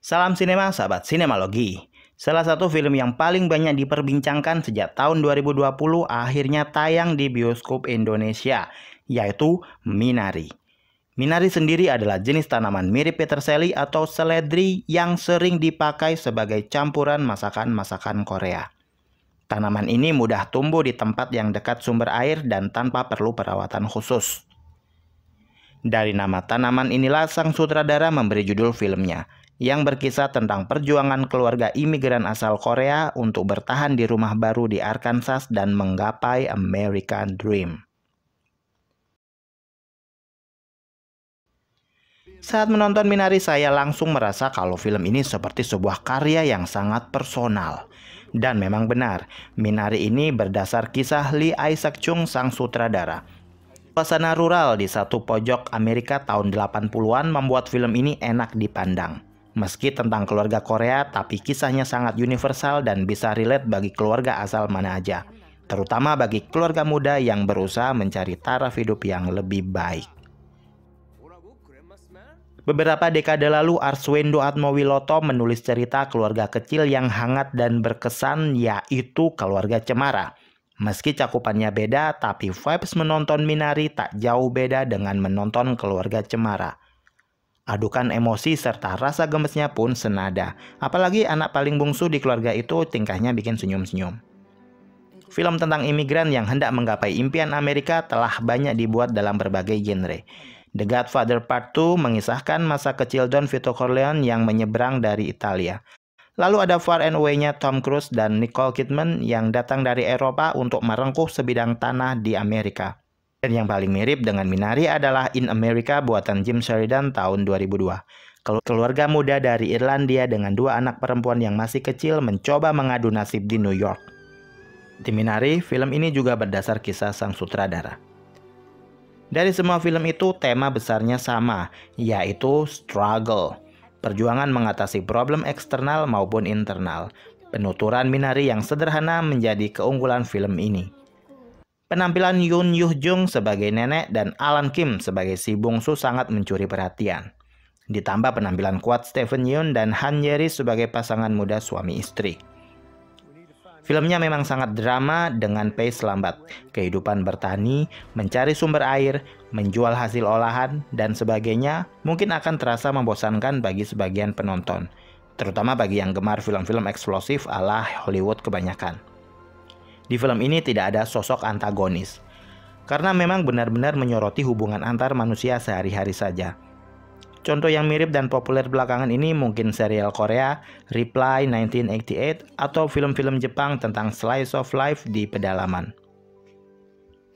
Salam Sinema, sahabat Sinemalogi. Salah satu film yang paling banyak diperbincangkan sejak tahun 2020 akhirnya tayang di bioskop Indonesia, yaitu Minari. Minari sendiri adalah jenis tanaman mirip peterseli atau seledri yang sering dipakai sebagai campuran masakan-masakan Korea. Tanaman ini mudah tumbuh di tempat yang dekat sumber air dan tanpa perlu perawatan khusus. Dari nama tanaman inilah sang sutradara memberi judul filmnya, yang berkisah tentang perjuangan keluarga imigran asal Korea untuk bertahan di rumah baru di Arkansas dan menggapai American Dream. Saat menonton Minari saya langsung merasa kalau film ini seperti sebuah karya yang sangat personal. Dan memang benar, Minari ini berdasar kisah Lee Isaac Chung sang sutradara. Suasana rural di satu pojok Amerika tahun 80-an membuat film ini enak dipandang. Meski tentang keluarga Korea, tapi kisahnya sangat universal dan bisa relate bagi keluarga asal mana aja, terutama bagi keluarga muda yang berusaha mencari taraf hidup yang lebih baik. Beberapa dekade lalu, Arswendo Atmowiloto menulis cerita keluarga kecil yang hangat dan berkesan, yaitu keluarga Cemara. Meski cakupannya beda, tapi vibes menonton Minari tak jauh beda dengan menonton keluarga Cemara. Adukan emosi serta rasa gemesnya pun senada. Apalagi anak paling bungsu di keluarga itu tingkahnya bikin senyum-senyum. Film tentang imigran yang hendak menggapai impian Amerika telah banyak dibuat dalam berbagai genre. The Godfather Part 2 mengisahkan masa kecil Don Vito Corleone yang menyeberang dari Italia. Lalu ada Far and Away-nya Tom Cruise dan Nicole Kidman yang datang dari Eropa untuk merengkuh sebidang tanah di Amerika. Dan yang paling mirip dengan Minari adalah In America buatan Jim Sheridan tahun 2002. Keluarga muda dari Irlandia dengan dua anak perempuan yang masih kecil mencoba mengadu nasib di New York. Di Minari, film ini juga berdasar kisah sang sutradara. Dari semua film itu, tema besarnya sama, yaitu struggle. Perjuangan mengatasi problem eksternal maupun internal. Penuturan Minari yang sederhana menjadi keunggulan film ini. Penampilan Yoon Yoo Jung sebagai nenek dan Alan Kim sebagai si bungsu sangat mencuri perhatian. Ditambah penampilan kuat Stephen Yeun dan Han Yeri sebagai pasangan muda suami istri. Filmnya memang sangat drama dengan pace lambat, kehidupan bertani, mencari sumber air, menjual hasil olahan, dan sebagainya mungkin akan terasa membosankan bagi sebagian penonton, terutama bagi yang gemar film-film eksplosif ala Hollywood kebanyakan. Di film ini tidak ada sosok antagonis. Karena memang benar-benar menyoroti hubungan antar manusia sehari-hari saja. Contoh yang mirip dan populer belakangan ini mungkin serial Korea Reply 1988 atau film-film Jepang tentang slice of life di pedalaman.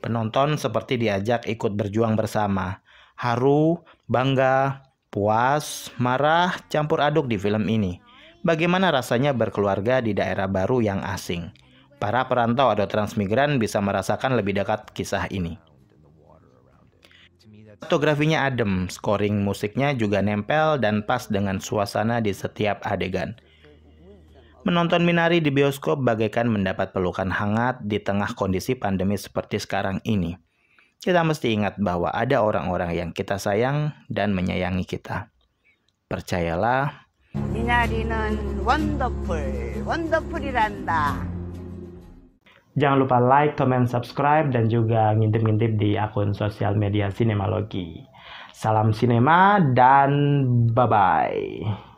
Penonton seperti diajak ikut berjuang bersama, haru, bangga, puas, marah, campur aduk di film ini. Bagaimana rasanya berkeluarga di daerah baru yang asing? Para perantau atau transmigran bisa merasakan lebih dekat kisah ini. Fotografinya adem, scoring musiknya juga nempel dan pas dengan suasana di setiap adegan. Menonton Minari di bioskop bagaikan mendapat pelukan hangat di tengah kondisi pandemi seperti sekarang ini. Kita mesti ingat bahwa ada orang-orang yang kita sayang dan menyayangi kita. Percayalah. Minari non wonderful, wonderful이란다. Jangan lupa like, comment, subscribe, dan juga ngintip-ngintip di akun sosial media Sinemalogi. Salam sinema dan bye-bye.